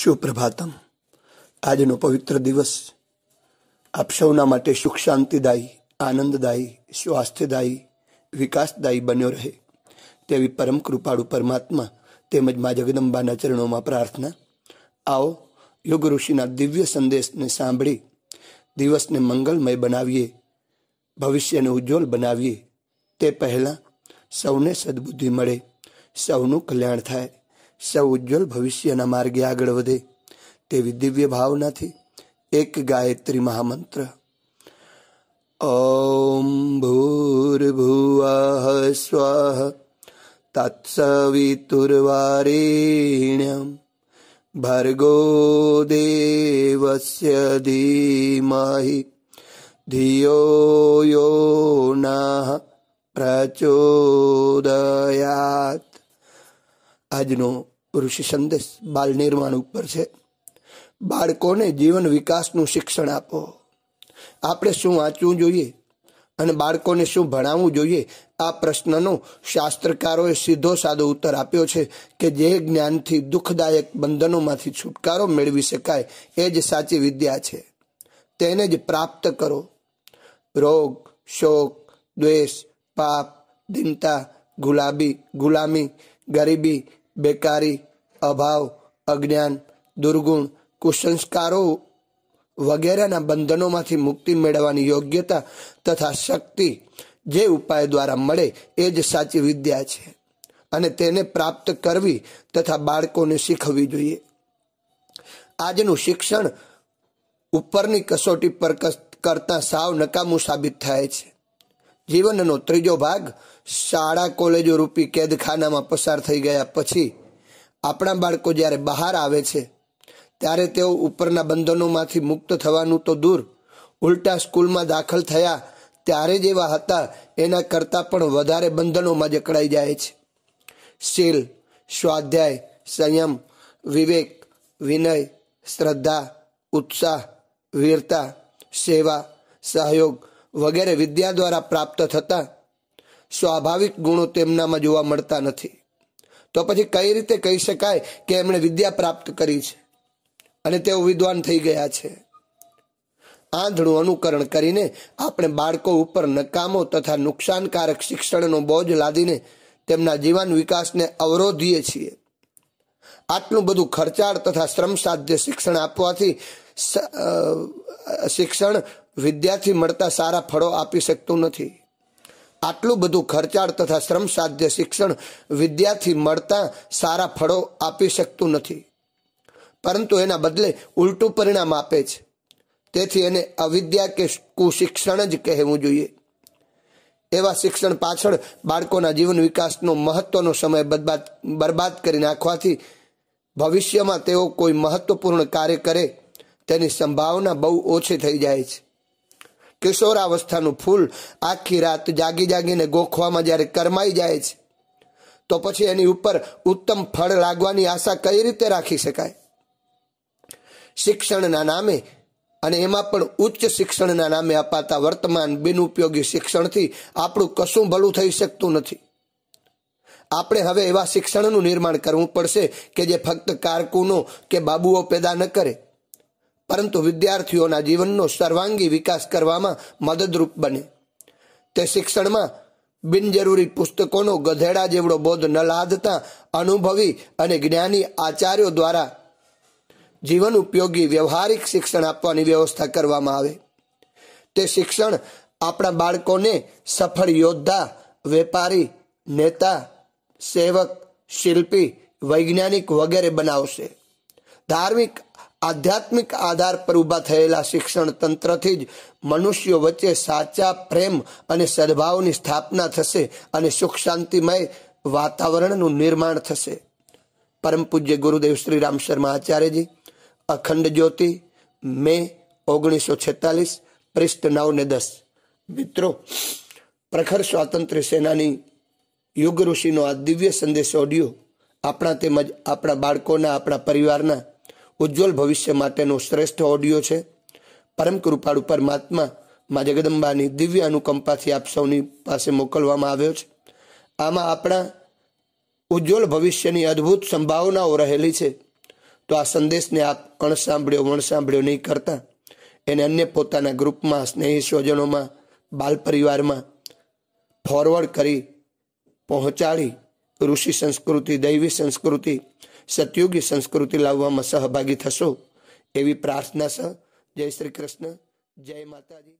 સુપ્રભાતમ આજનો પવિત્ર દિવસ આપ સૌના માટે સુખ શાંતિદાયી આનંદદાયી સ્વાસ્થ્યદાયી વિકાસદાયી બન્યો રહે તેવી પરમ કૃપાળુ પરમાત્મા તેમજ મા જગદંબાના ચરણોમાં પ્રાર્થના આવો યોગ ઋષિના દિવ્ય સંદેશને સાંભળી દિવસને મંગલમય બનાવીએ ભવિષ્યને ઉજ્જવલ બનાવીએ તે પહેલાં સૌને સદબુદ્ધિ મળે સૌનું કલ્યાણ થાય સૌ ઉજ્જવલ ભવિષ્યના માર્ગે આગળ વધે તેવી દિવ્ય ભાવનાથી એક ગાયત્રી મહામંત્ર ઓમ ભૂર્ભુવ સ્વઃ તત્સવિતુર્વારેણ્યમ ભર્ગો દેવસ્ય ધીમહિ ધિયો યો ના પ્રચોદયાત આજનો ઋષિ સંદેશ બાલ નિર્માણ ઉપર છે બાળકોને જીવન વિકાસનું શિક્ષણ આપો આપણે શું વાંચવું જોઈએ અને બાળકોને શું ભણાવવું જોઈએ આ પ્રશ્નનો શાસ્ત્રકારોએ સીધો સાદો ઉત્તર આપ્યો છે કે જે જ્ઞાનથી દુઃખદાયક બંધનોમાંથી છુટકારો મેળવી શકાય એ જ સાચી વિદ્યા છે તેને જ પ્રાપ્ત કરો રોગ શોક દ્વેષ પાપ દિનતા ગુલાબી ગુલામી ગરીબી બેકારી અભાવ અજ્ઞાન દુર્ગુણ કુસંસ્કારો વગેરેના બંધનોમાંથી મુક્તિ મેળવવાની યોગ્યતા તથા શક્તિ જે ઉપાય દ્વારા મળે એ જ સાચી વિદ્યા છે અને તેને પ્રાપ્ત કરવી તથા બાળકોને શીખવવી જોઈએ આજનું શિક્ષણ ઉપરની કસોટી પર કરતાં સાવ નકામું સાબિત થાય છે જીવનનો ત્રીજો ભાગ શાળા કોલેજો રૂપી કેદખાનામાં પસાર થઈ ગયા પછી આપણા બાળકો જ્યારે બહાર આવે છે ત્યારે તેઓ ઉપરના બંધનોમાંથી મુક્ત થવાનું તો દૂર ઉલટા સ્કૂલમાં દાખલ થયા ત્યારે જેવા હતા એના કરતાં પણ વધારે બંધનોમાં જકડાઈ જાય છે શીલ સ્વાધ્યાય સંયમ વિવેક વિનય શ્રદ્ધા ઉત્સાહ વીરતા સેવા સહયોગ વગેરે વિદ્યા દ્વારા પ્રાપ્ત થતા સ્વાભાવિક ગુણો તેમનામાં જોવા મળતા નથી તો પછી કઈ રીતે કહી શકાય કે એમણે વિદ્યા પ્રાપ્ત કરી છે અને તેઓ વિદ્વાન થઈ ગયા છે આંધળું અનુકરણ કરીને આપણે બાળકો ઉપર નકામો તથા નુકસાનકારક શિક્ષણનો બોજ લાદીને તેમના જીવન વિકાસને અવરોધીએ છીએ આટલું બધું ખર્ચાળ તથા શ્રમ સાધ્ય શિક્ષણ આપવાથી શિક્ષણ વિદ્યાર્થી મળતા સારા ફળો આપી શકતું નથી આટલું બધું ખર્ચાળ તથા શ્રમ સાધ્ય શિક્ષણ વિદ્યાર્થી મળતા સારા ફળો આપી શકતું નથી પરંતુ એના બદલે ઉલટું પરિણામ આપે છે તેથી એને અવિદ્યા કે કુશિક્ષણ જ કહેવું જોઈએ એવા શિક્ષણ પાછળ બાળકોના જીવન વિકાસનો મહત્વનો સમય બરબાદ બરબાદ કરી નાખવાથી ભવિષ્યમાં તેઓ કોઈ મહત્વપૂર્ણ કાર્ય કરે તેની સંભાવના બહુ ઓછી થઈ જાય છે કિશોરાવસ્થાનું ફૂલ આખી રાત જાગી જાગીને ગોખવામાં જ્યારે કરમાઈ જાય છે તો પછી એની ઉપર ઉત્તમ ફળ લાગવાની આશા કઈ રીતે રાખી શકાય શિક્ષણના નામે અને એમાં પણ ઉચ્ચ શિક્ષણના નામે અપાતા વર્તમાન બિનઉપયોગી શિક્ષણથી આપણું કશું ભલું થઈ શકતું નથી આપણે હવે એવા શિક્ષણનું નિર્માણ કરવું પડશે કે જે ફક્ત કારકુનો કે બાબુઓ પેદા ન કરે પરંતુ વિદ્યાર્થીઓના જીવનનો સર્વાંગી વિકાસ કરવામાં મદદરૂપ બને તે શિક્ષણમાં બિનજરૂરી પુસ્તકોનો ગધેડા જેવડો બોધ ન લાદતા અનુભવી અને જ્ઞાની આચાર્યો દ્વારા જીવન ઉપયોગી વ્યવહારિક શિક્ષણ આપવાની વ્યવસ્થા કરવામાં આવે તે શિક્ષણ આપણા બાળકોને સફળ યોદ્ધા વેપારી નેતા સેવક શિલ્પી વૈજ્ઞાનિક વગેરે બનાવશે ધાર્મિક આધ્યાત્મિક આધાર પર ઊભા થયેલા શિક્ષણ તંત્રથી જ મનુષ્યો વચ્ચે સાચા પ્રેમ અને સદભાવની સ્થાપના થશે અને સુખ શાંતિમય વાતાવરણનું નિર્માણ થશે પરમ પૂજ્ય ગુરુદેવ શ્રી રામ શર્મા આચાર્યજી અખંડ જ્યોતિ મે ઓગણીસો છેતાલીસ પૃષ્ઠ નવ ને દસ મિત્રો પ્રખર સ્વાતંત્ર્ય સેનાની યુગ ઋષિનો આ દિવ્ય સંદેશ ઓડિયો આપણા તેમજ આપણા બાળકોના આપણા પરિવારના ઉજ્જવલ ભવિષ્ય માટેનો શ્રેષ્ઠ ઓડિયો છે પરમ કૃપાળ ઉપર મહાત્મા મા જગદંબાની દિવ્ય અનુકંપાથી આપ સૌની પાસે મોકલવામાં આવ્યો છે આમાં આપણા ઉજ્જવલ ભવિષ્યની અદ્ભુત સંભાવનાઓ રહેલી છે તો આ સંદેશને આપ અણસાંભળ્યો વણસાંભળ્યો નહીં કરતા એને અન્ય પોતાના ગ્રુપમાં સ્નેહી સ્વજનોમાં બાલ પરિવારમાં ફોરવર્ડ કરી પહોંચાડી ઋષિ સંસ્કૃતિ દૈવી સંસ્કૃતિ સતયુગી સંસ્કૃતિ લાવવામાં સહભાગી થશો એવી પ્રાર્થના સહ જય શ્રી કૃષ્ણ જય માતાજી